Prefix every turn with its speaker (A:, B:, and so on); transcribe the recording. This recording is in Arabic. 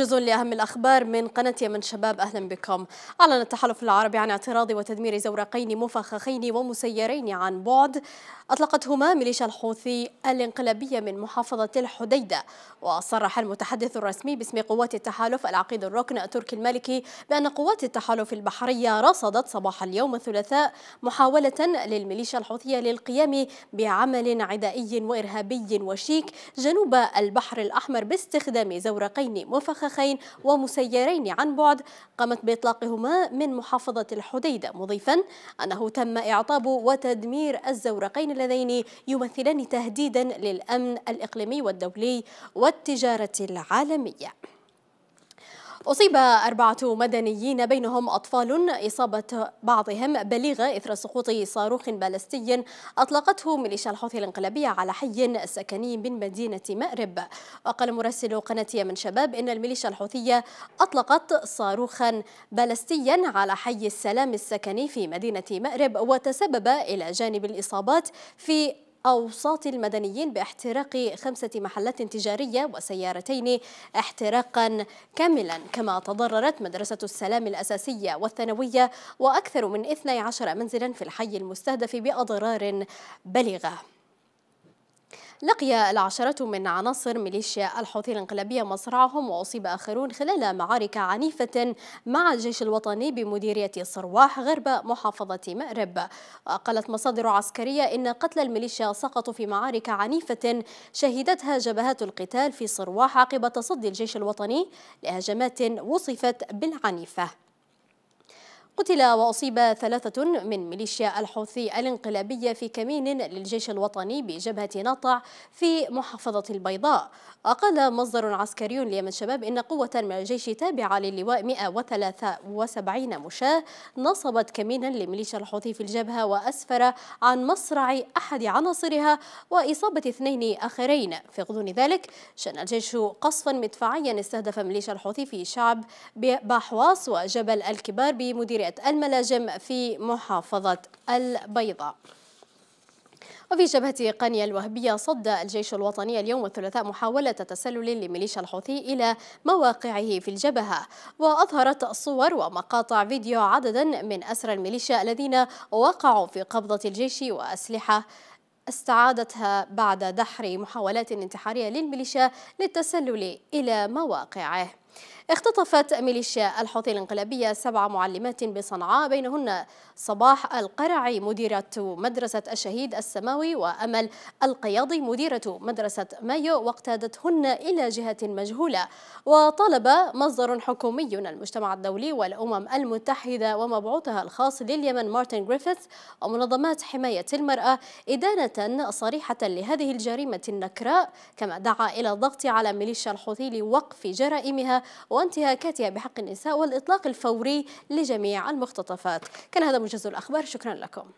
A: موجز لأهم الأخبار من قناة يمن شباب أهلا بكم أعلن التحالف العربي عن اعتراض وتدمير زورقين مفخخين ومسيرين عن بعد أطلقتهما ميليشيا الحوثي الانقلابية من محافظة الحديدة وصرح المتحدث الرسمي باسم قوات التحالف العقيد الركن تركي المالكي بأن قوات التحالف البحرية رصدت صباح اليوم الثلاثاء محاولة للميليشيا الحوثية للقيام بعمل عدائي وإرهابي وشيك جنوب البحر الأحمر باستخدام زورقين مفخخين شامخين ومسيرين عن بعد قامت بإطلاقهما من محافظة الحديدة مضيفا أنه تم إعطاب وتدمير الزورقين اللذين يمثلان تهديدا للأمن الإقليمي والدولي والتجارة العالمية أصيب أربعة مدنيين بينهم أطفال إصابة بعضهم بليغة إثر سقوط صاروخ بالستي أطلقته ميليشيا الحوثي الانقلابية على حي سكني من مدينة مأرب وقال مراسل قناة يمن شباب إن الميليشيا الحوثية أطلقت صاروخا بالستيا على حي السلام السكني في مدينة مأرب وتسبب إلى جانب الإصابات في أوساط المدنيين باحتراق خمسة محلات تجارية وسيارتين احتراقا كاملا كما تضررت مدرسة السلام الأساسية والثانوية وأكثر من 12 منزلا في الحي المستهدف بأضرار بلغة لقي العشرة من عناصر ميليشيا الحوثي الانقلابية مصرعهم وأصيب آخرون خلال معارك عنيفة مع الجيش الوطني بمديرية صرواح غرب محافظة مأرب قالت مصادر عسكرية إن قتل الميليشيا سقطوا في معارك عنيفة شهدتها جبهات القتال في صرواح عقب تصدي الجيش الوطني لهجمات وصفت بالعنيفة قتل وأصيب ثلاثة من ميليشيا الحوثي الانقلابية في كمين للجيش الوطني بجبهة نطع في محافظة البيضاء وقال مصدر عسكري ليمن شباب إن قوة من الجيش تابعة للواء 173 مشاة نصبت كمينا لميليشيا الحوثي في الجبهة وأسفر عن مصرع أحد عناصرها وإصابة اثنين آخرين في غضون ذلك شن الجيش قصفا مدفعيا استهدف ميليشيا الحوثي في شعب باحواص وجبل الكبار بمدير بقية الملاجم في محافظة البيضاء وفي جبهة قنية الوهبية صد الجيش الوطني اليوم الثلاثاء محاولة تسلل لميليشيا الحوثي إلى مواقعه في الجبهة وأظهرت صور ومقاطع فيديو عددا من أسرى الميليشيا الذين وقعوا في قبضة الجيش وأسلحة استعادتها بعد دحر محاولات انتحارية للميليشيا للتسلل إلى مواقعه اختطفت ميليشيا الحوثي الانقلابية سبع معلمات بصنعاء بينهن صباح القرعي مديرة مدرسة الشهيد السماوي وأمل القياضي مديرة مدرسة مايو واقتادتهن إلى جهة مجهولة وطالب مصدر حكومي المجتمع الدولي والأمم المتحدة ومبعوثها الخاص لليمن مارتن جريفيث ومنظمات حماية المرأة إدانة صريحة لهذه الجريمة النكراء كما دعا إلى الضغط على ميليشيا الحوثي لوقف جرائمها وانتهاكاتها بحق النساء والإطلاق الفوري لجميع المختطفات كان هذا مجز الأخبار شكرا لكم